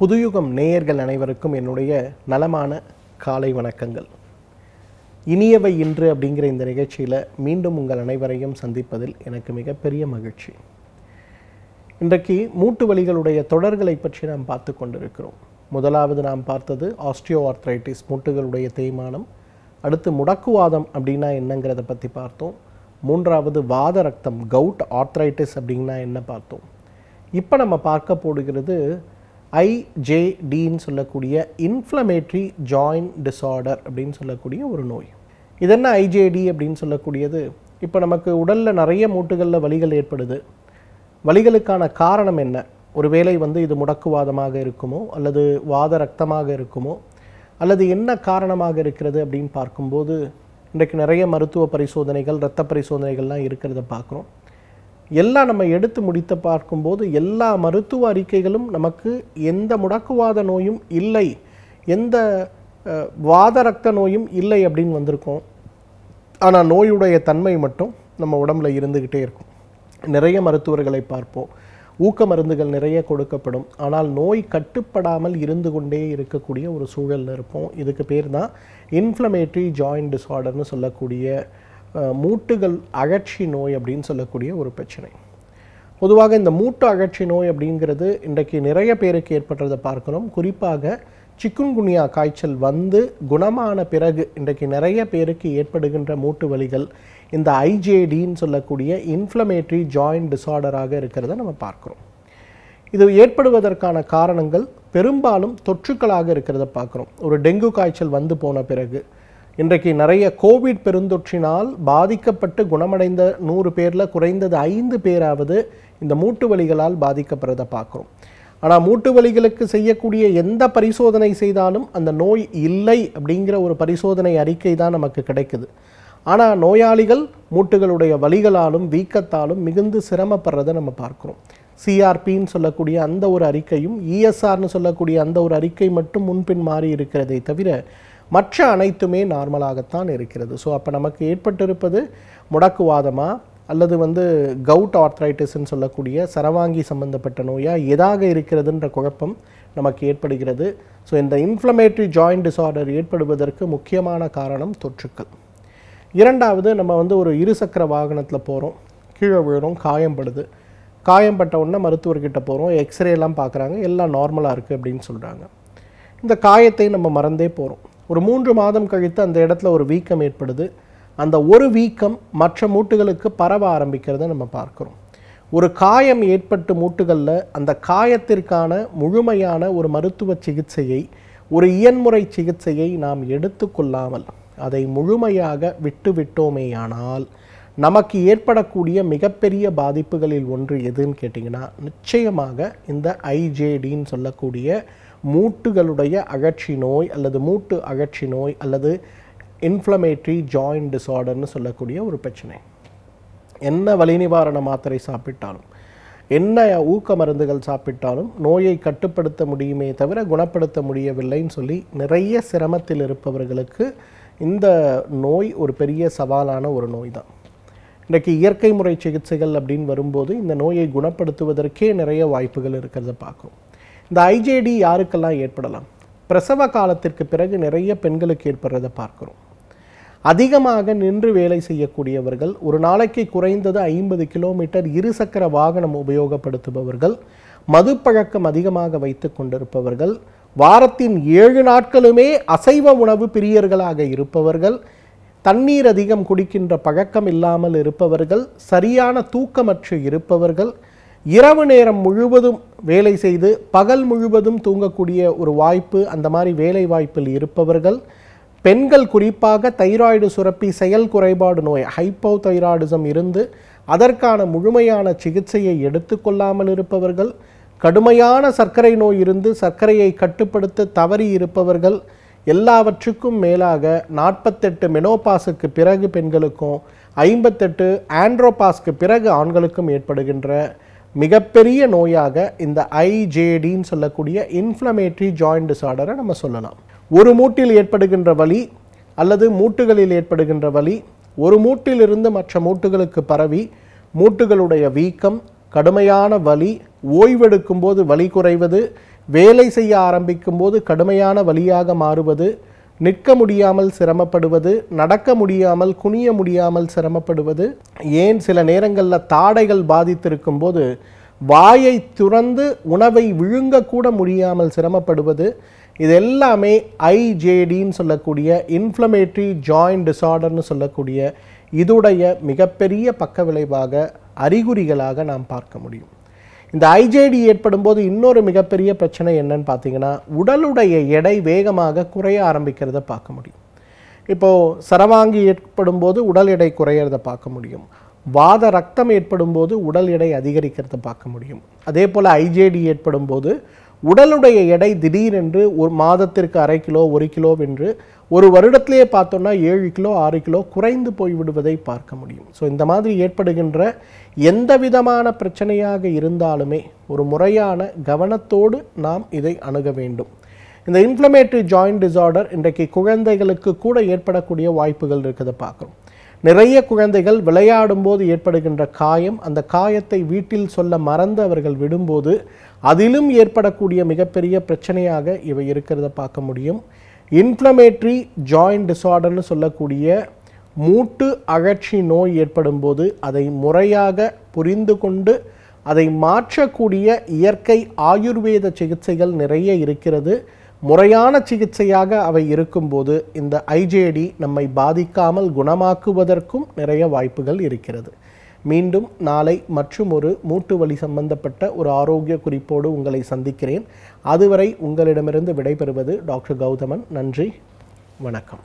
புதுயுகம் நேயர்கள் அனைவருக்கும் என்னுடைய நலமான காலை வணக்கங்கள் இனியவை இன்று அப்படிங்கிற இந்த நிகழ்ச்சியில் மீண்டும் உங்கள் அனைவரையும் சந்திப்பதில் எனக்கு மிகப்பெரிய மகிழ்ச்சி இன்றைக்கு மூட்டு வலிகளுடைய தொடர்களை பற்றி நாம் பார்த்து கொண்டிருக்கிறோம் முதலாவது நாம் பார்த்தது ஆஸ்டியோ ஆர்த்ரைட்டிஸ் மூட்டுகளுடைய தேய்மானம் அடுத்து முடக்குவாதம் அப்படின்னா என்னங்கிறத பற்றி பார்த்தோம் மூன்றாவது வாத ரத்தம் கவுட் ஆர்த்ரைட்டிஸ் அப்படின்னா என்ன பார்த்தோம் இப்போ நம்ம பார்க்க போடுகிறது ஐஜேடின்னு சொல்லக்கூடிய இன்ஃப்ளமேட்ரி ஜாயின் டிஸார்டர் அப்படின்னு சொல்லக்கூடிய ஒரு நோய் இது என்ன ஐஜேடி அப்படின்னு சொல்லக்கூடியது இப்போ நமக்கு உடலில் நிறைய மூட்டுகளில் வலிகள் ஏற்படுது வலிகளுக்கான காரணம் என்ன ஒருவேளை வந்து இது முடக்குவாதமாக இருக்குமோ அல்லது வாத ரத்தமாக இருக்குமோ அல்லது என்ன காரணமாக இருக்கிறது அப்படின்னு பார்க்கும்போது இன்றைக்கு நிறைய மருத்துவ பரிசோதனைகள் இரத்த பரிசோதனைகள்லாம் இருக்கிறத பார்க்குறோம் எல்லாம் நம்ம எடுத்து முடித்து பார்க்கும்போது எல்லா மருத்துவ அறிக்கைகளும் நமக்கு எந்த முடக்குவாத நோயும் இல்லை எந்த வாத ரத்த நோயும் இல்லை அப்படின்னு வந்திருக்கோம் ஆனால் நோயுடைய தன்மை மட்டும் நம்ம உடம்புல இருந்துக்கிட்டே இருக்கும் நிறைய மருத்துவர்களை பார்ப்போம் ஊக்க மருந்துகள் நிறைய கொடுக்கப்படும் ஆனால் நோய் கட்டுப்படாமல் இருந்து கொண்டே இருக்கக்கூடிய ஒரு சூழலில் இருப்போம் இதுக்கு பேர் தான் இன்ஃப்ளமேட்ரி ஜாயிண்ட் டிஸார்டர்னு சொல்லக்கூடிய மூட்டுகள் அகற்றி நோய் அப்படின்னு சொல்லக்கூடிய ஒரு பிரச்சனை பொதுவாக இந்த மூட்டு அகற்றி நோய் அப்படிங்கிறது இன்றைக்கு நிறைய பேருக்கு ஏற்படுறதை பார்க்குறோம் குறிப்பாக சிக்குன்குனியா காய்ச்சல் வந்து குணமான பிறகு இன்றைக்கு நிறைய பேருக்கு ஏற்படுகின்ற மூட்டு வலிகள் இந்த ஐஜேடின்னு சொல்லக்கூடிய இன்ஃப்ளமேட்ரி ஜாயிண்ட் டிசார்டராக இருக்கிறத நம்ம பார்க்குறோம் இது ஏற்படுவதற்கான காரணங்கள் பெரும்பாலும் தொற்றுக்களாக இருக்கிறத பார்க்குறோம் ஒரு டெங்கு காய்ச்சல் வந்து போன பிறகு இன்றைக்கு நிறைய கோவிட் பெருந்தொற்றினால் பாதிக்கப்பட்டு குணமடைந்த நூறு பேரில் குறைந்தது ஐந்து பேராவது இந்த மூட்டு வலிகளால் பாதிக்கப்படுறதை பார்க்குறோம் ஆனால் மூட்டு வலிகளுக்கு செய்யக்கூடிய எந்த பரிசோதனை செய்தாலும் அந்த நோய் இல்லை அப்படிங்கிற ஒரு பரிசோதனை அறிக்கை தான் நமக்கு கிடைக்குது ஆனால் நோயாளிகள் மூட்டுகளுடைய வழிகளாலும் வீக்கத்தாலும் மிகுந்து சிரமப்படுறதை நம்ம பார்க்குறோம் சிஆர்பின்னு சொல்லக்கூடிய அந்த ஒரு அறிக்கையும் இஎஸ்ஆர்னு e சொல்லக்கூடிய அந்த ஒரு அறிக்கை மட்டும் முன்பின் மாறி இருக்கிறதை தவிர மற்ற அனைத்துமே நார்மலாகத்தான் இருக்கிறது ஸோ அப்போ நமக்கு ஏற்பட்டிருப்பது முடக்குவாதமாக அல்லது வந்து கவுட் ஆர்த்ரைட்டிஸ்ன்னு சொல்லக்கூடிய சரவாங்கி சம்பந்தப்பட்ட நோயாக எதாக இருக்கிறதுன்ற குழப்பம் நமக்கு ஏற்படுகிறது ஸோ இந்த இன்ஃப்ளமேட்ரி ஜாயிண்ட் டிசார்டர் ஏற்படுவதற்கு முக்கியமான காரணம் தொற்றுக்கள் இரண்டாவது நம்ம வந்து ஒரு இருசக்கர வாகனத்தில் போகிறோம் கீழே விழுறோம் காயம்படுது காயம்பட்ட உடனே மருத்துவர்கிட்ட போகிறோம் எக்ஸ்ரேலாம் பார்க்குறாங்க எல்லாம் நார்மலாக இருக்குது அப்படின்னு சொல்கிறாங்க இந்த காயத்தை நம்ம மறந்தே போகிறோம் ஒரு மூன்று மாதம் கழித்து அந்த இடத்துல ஒரு வீக்கம் ஏற்படுது அந்த ஒரு வீக்கம் மற்ற மூட்டுகளுக்கு பரவ ஆரம்பிக்கிறத நம்ம பார்க்குறோம் ஒரு காயம் ஏற்பட்டு மூட்டுகளில் அந்த காயத்திற்கான முழுமையான ஒரு மருத்துவ சிகிச்சையை ஒரு இயன்முறை சிகிச்சையை நாம் எடுத்துக்கொள்ளாமல் அதை முழுமையாக விட்டுவிட்டோமேயானால் நமக்கு ஏற்படக்கூடிய மிகப்பெரிய பாதிப்புகளில் ஒன்று எதுன்னு கேட்டிங்கன்னா நிச்சயமாக இந்த ஐஜேடின்னு சொல்லக்கூடிய மூட்டுகளுடைய அகற்றி நோய் அல்லது மூட்டு அகற்றி நோய் அல்லது இன்ஃப்ளமேட்ரி ஜாயிண்ட் டிசார்டர்னு சொல்லக்கூடிய ஒரு பிரச்சனை என்ன வலி நிவாரண மாத்திரை சாப்பிட்டாலும் என்ன ஊக்க மருந்துகள் சாப்பிட்டாலும் நோயை கட்டுப்படுத்த முடியுமே தவிர குணப்படுத்த முடியவில்லைன்னு சொல்லி நிறைய சிரமத்தில் இருப்பவர்களுக்கு இந்த நோய் ஒரு பெரிய சவாலான ஒரு நோய் தான் இன்றைக்கு இயற்கை முறை சிகிச்சைகள் அப்படின்னு வரும்போது இந்த நோயை குணப்படுத்துவதற்கே நிறைய வாய்ப்புகள் இருக்கிறத பார்க்கும் இந்த ஐஜேடி யாருக்கெல்லாம் ஏற்படலாம் பிரசவ காலத்திற்கு பிறகு நிறைய பெண்களுக்கு ஏற்படுறத பார்க்குறோம் அதிகமாக நின்று வேலை செய்யக்கூடியவர்கள் ஒரு நாளைக்கு குறைந்தது ஐம்பது கிலோமீட்டர் இருசக்கர வாகனம் உபயோகப்படுத்துபவர்கள் மது பழக்கம் அதிகமாக வைத்து கொண்டிருப்பவர்கள் வாரத்தின் ஏழு நாட்களுமே அசைவ உணவு பிரியர்களாக இருப்பவர்கள் தண்ணீர் அதிகம் குடிக்கின்ற பழக்கம் இல்லாமல் இருப்பவர்கள் சரியான தூக்கமற்று இருப்பவர்கள் இரவு நேரம் முழுவதும் வேலை செய்து பகல் முழுவதும் தூங்கக்கூடிய ஒரு வாய்ப்பு அந்த மாதிரி வேலை வாய்ப்பில் இருப்பவர்கள் பெண்கள் குறிப்பாக தைராய்டு சுரப்பி செயல் குறைபாடு நோய் ஹைப்போ தைராய்டிசம் இருந்து அதற்கான முழுமையான சிகிச்சையை எடுத்துக்கொள்ளாமல் இருப்பவர்கள் கடுமையான சர்க்கரை நோய் இருந்து சர்க்கரையை கட்டுப்படுத்த தவறி இருப்பவர்கள் எல்லாவற்றுக்கும் மேலாக நாற்பத்தெட்டு மெனோபாஸுக்கு பிறகு பெண்களுக்கும் ஐம்பத்தெட்டு ஆண்ட்ரோபாஸ்க்கு பிறகு ஆண்களுக்கும் ஏற்படுகின்ற மிகப்பெரிய நோயாக இந்த ஐஜேடின்னு சொல்லக்கூடிய இன்ஃப்ளமேட்ரி ஜாயிண்ட் டிசார்டரை நம்ம சொல்லலாம் ஒரு மூட்டில் ஏற்படுகின்ற வலி அல்லது மூட்டுகளில் ஏற்படுகின்ற வலி ஒரு மூட்டிலிருந்து மற்ற மூட்டுகளுக்கு பரவி மூட்டுகளுடைய வீக்கம் கடுமையான வலி ஓய்வெடுக்கும் போது வலி குறைவது வேலை செய்ய ஆரம்பிக்கும் போது கடுமையான வழியாக மாறுவது நிற்க முடியாமல் சிரமப்படுவது நடக்க முடியாமல் குனிய முடியாமல் சிரமப்படுவது ஏன் சில நேரங்களில் தாடைகள் பாதித்திருக்கும் போது வாயை துறந்து உணவை விழுங்கக்கூட முடியாமல் சிரமப்படுவது இது எல்லாமே ஐஜேடின்னு சொல்லக்கூடிய இன்ஃப்ளமேட்ரி ஜாயிண்ட் டிசார்டர்னு சொல்லக்கூடிய இதுடைய மிகப்பெரிய பக்க விளைவாக அறிகுறிகளாக நாம் பார்க்க முடியும் இந்த ஐஜேடி ஏற்படும் போது இன்னொரு மிகப்பெரிய பிரச்சனை என்னன்னு பார்த்தீங்கன்னா உடலுடைய எடை வேகமாக குறைய ஆரம்பிக்கிறத பார்க்க முடியும் இப்போது சரவாங்கி ஏற்படும் போது உடல் எடை குறையிறத பார்க்க முடியும் வாத ரத்தம் ஏற்படும் போது உடல் எடை அதிகரிக்கிறத பார்க்க முடியும் அதே போல் ஐஜேடி ஏற்படும் போது உடலுடைய எடை திடீரென்று ஒரு மாதத்திற்கு அரை கிலோ ஒரு கிலோ என்று ஒரு வருடத்திலேயே பார்த்தோம்னா ஏழு கிலோ ஆறு கிலோ குறைந்து போய்விடுவதை பார்க்க முடியும் ஸோ இந்த மாதிரி ஏற்படுகின்ற எந்த விதமான பிரச்சனையாக இருந்தாலுமே ஒரு முறையான கவனத்தோடு நாம் இதை அணுக வேண்டும் இந்த இன்ஃப்ளமேட்டரி ஜாயிண்ட் டிசார்டர் இன்றைக்கு குழந்தைகளுக்கு கூட ஏற்படக்கூடிய வாய்ப்புகள் இருக்கிறத பார்க்குறோம் நிறைய குழந்தைகள் விளையாடும் போது ஏற்படுகின்ற காயம் அந்த காயத்தை வீட்டில் சொல்ல மறந்து அவர்கள் விடும்போது அதிலும் ஏற்படக்கூடிய மிகப்பெரிய பிரச்சனையாக இவை இருக்கிறத பார்க்க முடியும் இன்ஃப்ளமேட்ரி ஜாயிண்ட் டிசார்டர்னு சொல்லக்கூடிய மூட்டு அகற்றி நோய் ஏற்படும் போது அதை முறையாக புரிந்து கொண்டு அதை மாற்றக்கூடிய இயற்கை ஆயுர்வேத சிகிச்சைகள் நிறைய இருக்கிறது முறையான சிகிச்சையாக அவை இருக்கும்போது இந்த ஐஜேடி நம்மை பாதிக்காமல் குணமாக்குவதற்கும் நிறைய வாய்ப்புகள் இருக்கிறது மீண்டும் நாளை மற்றும் ஒரு மூட்டு வலி சம்பந்தப்பட்ட ஒரு ஆரோக்கிய குறிப்போடு உங்களை சந்திக்கிறேன் அதுவரை உங்களிடமிருந்து விடைபெறுவது டாக்டர் கௌதமன் நன்றி வணக்கம்